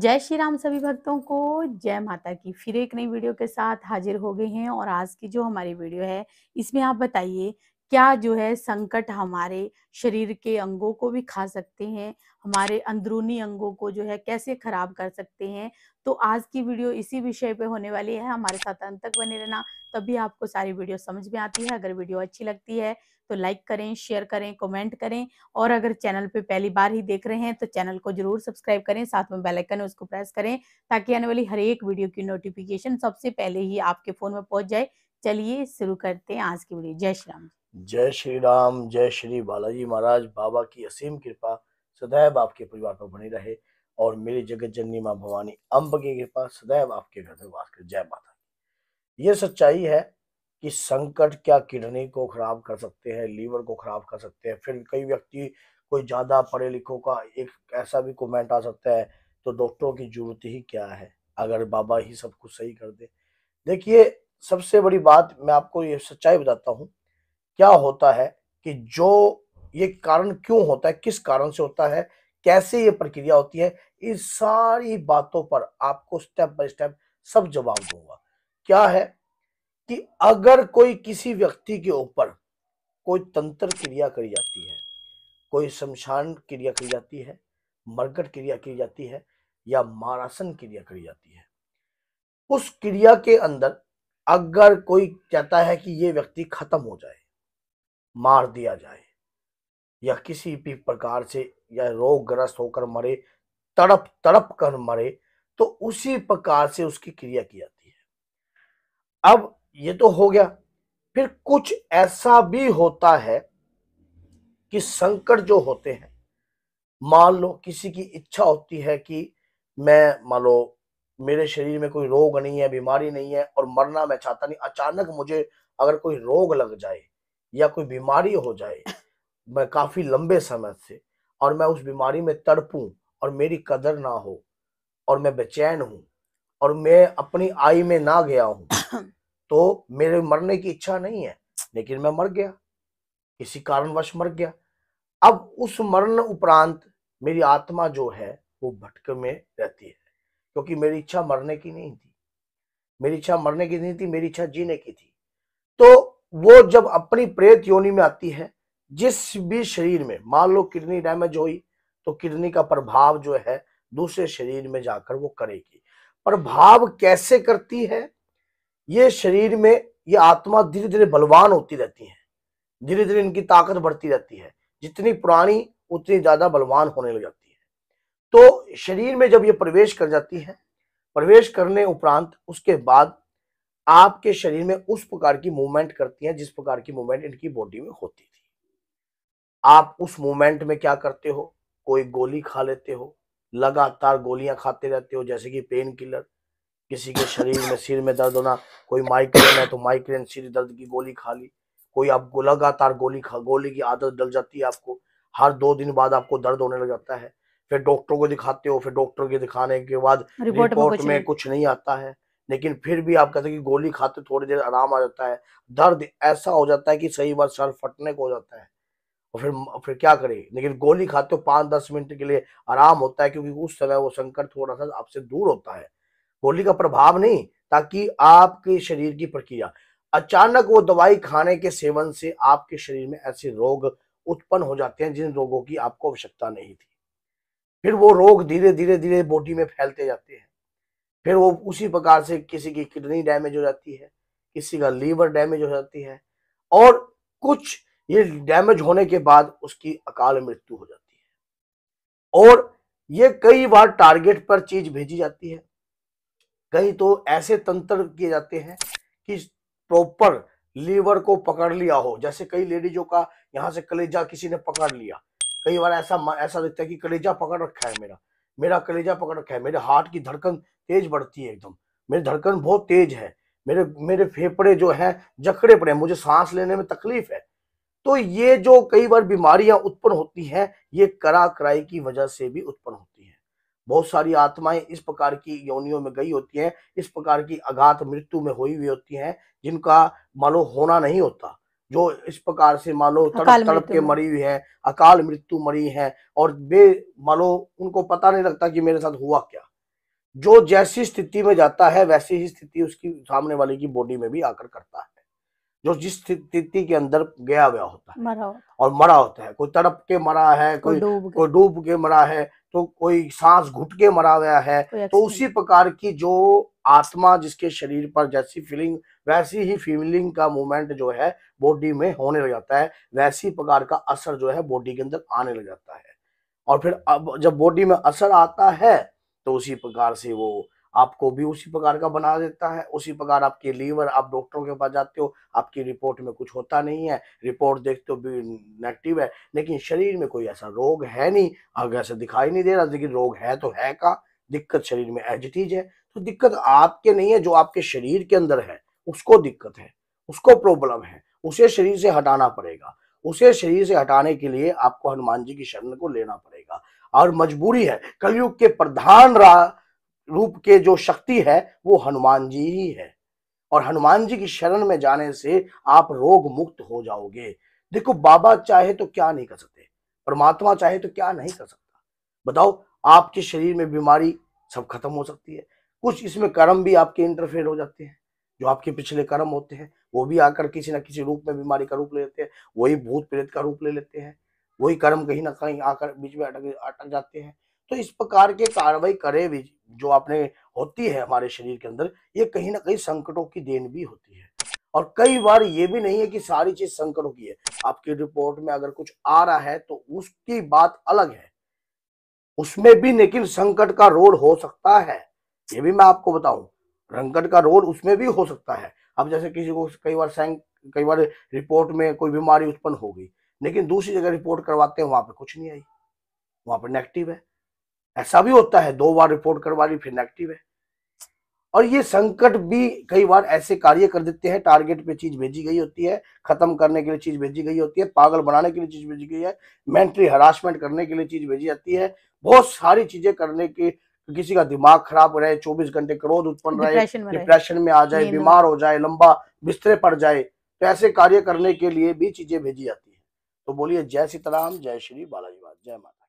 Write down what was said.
जय श्री राम सभी भक्तों को जय माता की फिर एक नई वीडियो के साथ हाजिर हो गए हैं और आज की जो हमारी वीडियो है इसमें आप बताइए क्या जो है संकट हमारे शरीर के अंगों को भी खा सकते हैं हमारे अंदरूनी अंगों को जो है कैसे खराब कर सकते हैं तो आज की वीडियो इसी विषय पे होने वाली है हमारे साथ अंत तक बने रहना तभी आपको सारी वीडियो समझ में आती है अगर वीडियो अच्छी लगती है तो लाइक करें शेयर करें कमेंट करें और अगर चैनल पे पहली बार ही देख रहे हैं तो चैनल को जरूर सब्सक्राइब करें साथ में बेल आइकन उसको प्रेस करें ताकि आने वाली हर एक वीडियो की नोटिफिकेशन सबसे पहले ही आपके फोन में पहुंच जाए चलिए शुरू करते हैं आज की वीडियो जय श्री राम जय श्री राम जय श्री बालाजी महाराज बाबा की असीम कृपा सदैव आपके परिवार पर बनी रहे और मेरी जगत जननी माँ भवानी अम्ब की कृपा सदैव आपके घर में वास कर जय माता ये सच्चाई है कि संकट क्या किडनी को खराब कर सकते हैं लीवर को खराब कर सकते हैं फिर कई व्यक्ति कोई ज़्यादा पढ़े लिखों का एक ऐसा भी कमेंट आ सकता है तो डॉक्टरों की जरूरत ही क्या है अगर बाबा ही सब कुछ सही कर दे देखिए सबसे बड़ी बात मैं आपको ये सच्चाई बताता हूँ क्या होता है कि जो ये कारण क्यों होता है किस कारण से होता है कैसे ये प्रक्रिया होती है इन सारी बातों पर आपको स्टेप बाय स्टेप सब जवाब दूंगा क्या है कि अगर कोई किसी व्यक्ति के ऊपर कोई तंत्र क्रिया करी जाती है कोई शमशान क्रिया करी जाती है मरकट क्रिया की जाती है या मारासन क्रिया करी जाती है उस क्रिया के अंदर अगर कोई कहता है कि ये व्यक्ति खत्म हो जाए मार दिया जाए या किसी भी प्रकार से या रोग ग्रस्त होकर मरे तड़प तड़प कर मरे तो उसी प्रकार से उसकी क्रिया की जाती है अब ये तो हो गया फिर कुछ ऐसा भी होता है कि संकट जो होते हैं मान लो किसी की इच्छा होती है कि मैं मान लो मेरे शरीर में कोई रोग नहीं है बीमारी नहीं है और मरना मैं चाहता नहीं अचानक मुझे अगर कोई रोग लग जाए या कोई बीमारी हो जाए मैं काफी लंबे समय से और मैं उस बीमारी में तड़पूं और मेरी कदर ना हो और मैं बेचैन हूं और मैं अपनी आई में ना गया हूं तो मेरे मरने की इच्छा नहीं है लेकिन मैं मर गया किसी कारणवश मर गया अब उस मरण उपरांत मेरी आत्मा जो है वो भटक में रहती है क्योंकि मेरी इच्छा मरने की नहीं थी मेरी इच्छा मरने की नहीं थी मेरी इच्छा जीने की थी तो वो जब अपनी प्रेत योनि में आती है जिस भी शरीर में मान लो किडनी डैमेज हुई तो किडनी का प्रभाव जो है दूसरे शरीर में जाकर वो करेगी प्रभाव कैसे करती है ये शरीर में ये आत्मा धीरे धीरे बलवान होती रहती है धीरे धीरे इनकी ताकत बढ़ती रहती है जितनी पुरानी उतनी ज्यादा बलवान होने लग जाती है तो शरीर में जब ये प्रवेश कर जाती है प्रवेश करने उपरांत उसके बाद आपके शरीर में उस प्रकार की मूवमेंट करती हैं जिस प्रकार की मूवमेंट इनकी बॉडी में होती थी आप उस मूवमेंट में क्या करते हो कोई गोली खा लेते हो लगातार गोलियां खाते रहते हो जैसे कि पेन किलर किसी के शरीर में सिर में दर्द होना कोई माइग्रेन है तो माइग्रेन सिर दर्द की गोली खा ली कोई आपको लगातार गोली खा गोली की आदत डल जाती है आपको हर दो दिन बाद आपको दर्द होने लग जाता है फिर डॉक्टर को दिखाते हो फिर डॉक्टर के दिखाने के बाद रिपोर्ट, रिपोर्ट में कुछ नहीं आता है लेकिन फिर भी आप कहते हैं कि गोली खाते थोड़ी देर आराम आ जाता है दर्द ऐसा हो जाता है कि सही बार सर फटने को हो जाता है और फिर फिर क्या करें लेकिन गोली खाते हो पाँच दस मिनट के लिए आराम होता है क्योंकि उस समय वो संकट थोड़ा सा आपसे दूर होता है गोली का प्रभाव नहीं ताकि आपके शरीर की प्रक्रिया अचानक वो दवाई खाने के सेवन से आपके शरीर में ऐसे रोग उत्पन्न हो जाते हैं जिन रोगों की आपको आवश्यकता नहीं थी फिर वो रोग धीरे धीरे धीरे बॉडी में फैलते जाते हैं फिर वो उसी प्रकार से किसी की किडनी डैमेज हो जाती है किसी का लीवर डैमेज हो जाती है और कुछ ये डैमेज होने के बाद उसकी अकाल मृत्यु हो जाती है और ये कई बार टारगेट पर चीज भेजी जाती है कई तो ऐसे तंत्र किए जाते हैं कि प्रॉपर लीवर को पकड़ लिया हो जैसे कई लेडीजों का यहां से कलेजा किसी ने पकड़ लिया कई बार ऐसा ऐसा लगता है कि कलेजा पकड़ रखा है मेरा मेरा कलेजा पकड़ रखा है मेरे हार्ट की धड़कन तेज बढ़ती है एकदम मेरी धड़कन बहुत तेज है मेरे मेरे फेफड़े जो हैं जकड़े पड़े मुझे सांस लेने में तकलीफ है तो ये जो कई बार बीमारियां उत्पन्न होती हैं ये करा कराई की वजह से भी उत्पन्न होती है बहुत सारी आत्माएं इस प्रकार की योनियों में गई होती हैं इस प्रकार की अगाध मृत्यु में हुई हुई होती हैं जिनका मानो होना नहीं होता जो इस प्रकार से मानो तड़प तड़प के मरी हुई है अकाल मृत्यु मरी है और वे लो उनको पता नहीं लगता कि मेरे साथ हुआ क्या जो जैसी स्थिति में जाता है वैसी ही स्थिति उसकी सामने वाले की बॉडी में भी आकर करता है जो जिस स्थिति के अंदर गया हुआ होता है मरा होता। और मरा होता है कोई तड़प के मरा है कोई कोई डूब के मरा है तो कोई सांस घुट के मरा हुआ है तो उसी प्रकार की जो आत्मा जिसके शरीर पर जैसी फीलिंग वैसी ही फीलिंग का मूवमेंट जो है बॉडी में होने लग जाता है वैसी प्रकार का असर जो है बॉडी के अंदर आने लग जाता है और फिर अब जब बॉडी में असर आता है तो उसी प्रकार से वो आपको भी उसी प्रकार का बना देता है उसी प्रकार आपके लीवर आप डॉक्टरों के पास जाते हो आपकी रिपोर्ट में कुछ होता नहीं है रिपोर्ट देखते हो भी नेगेटिव है लेकिन शरीर में कोई ऐसा रोग है नहीं अगर ऐसा दिखाई नहीं दे रहा लेकिन रोग है तो है का दिक्कत शरीर में एजिटीज है तो दिक्कत आपके नहीं है जो आपके शरीर के अंदर है उसको दिक्कत है उसको प्रॉब्लम है उसे शरीर से हटाना पड़ेगा उसे शरीर से हटाने के लिए आपको हनुमान जी की शरण को लेना पड़ेगा और मजबूरी है कलयुग के प्रधान रा रूप के जो शक्ति है वो हनुमान जी ही है और हनुमान जी की शरण में जाने से आप रोग मुक्त हो जाओगे देखो बाबा चाहे तो क्या नहीं कर सकते परमात्मा चाहे तो क्या नहीं कर सकता बताओ आपके शरीर में बीमारी सब खत्म हो सकती है कुछ इसमें कर्म भी आपके इंटरफेयर हो जाते हैं जो आपके पिछले कर्म होते हैं वो भी आकर किसी ना किसी रूप में बीमारी का रूप ले लेते हैं वही भूत प्रेत का रूप ले लेते हैं वही कर्म कहीं ना कहीं आकर बीच में अटक अटक जाते हैं तो इस प्रकार के कार्रवाई करे भी जो आपने होती है हमारे शरीर के अंदर ये कहीं ना कहीं संकटों की देन भी होती है और कई बार ये भी नहीं है कि सारी चीज संकटों की है आपकी रिपोर्ट में अगर कुछ आ रहा है तो उसकी बात अलग है उसमें भी लेकिन संकट का रोल हो सकता है ये भी मैं आपको बताऊं संकट का रोल उसमें भी हो सकता है अब जैसे किसी को कई बार कई बार रिपोर्ट में कोई बीमारी उत्पन्न हो गई लेकिन दूसरी जगह रिपोर्ट करवाते हैं वहां पर कुछ नहीं आई वहां पर नेगेटिव है ऐसा भी होता है दो बार रिपोर्ट करवा ली फिर नेगेटिव है और ये संकट भी कई बार ऐसे कार्य कर देते हैं टारगेट पे चीज भेजी गई होती है खत्म करने के लिए चीज भेजी गई होती है पागल बनाने के लिए चीज भेजी गई है मेंटली हरासमेंट करने के लिए चीज भेजी जाती है बहुत सारी चीजें करने के किसी का दिमाग खराब रहे 24 घंटे क्रोध उत्पन्न रहे डिप्रेशन में आ जाए बीमार हो जाए लंबा बिस्तरे पड़ जाए तो ऐसे कार्य करने के लिए भी चीजें भेजी जाती है तो बोलिए जय सीताराम जय श्री बालाजी जय माता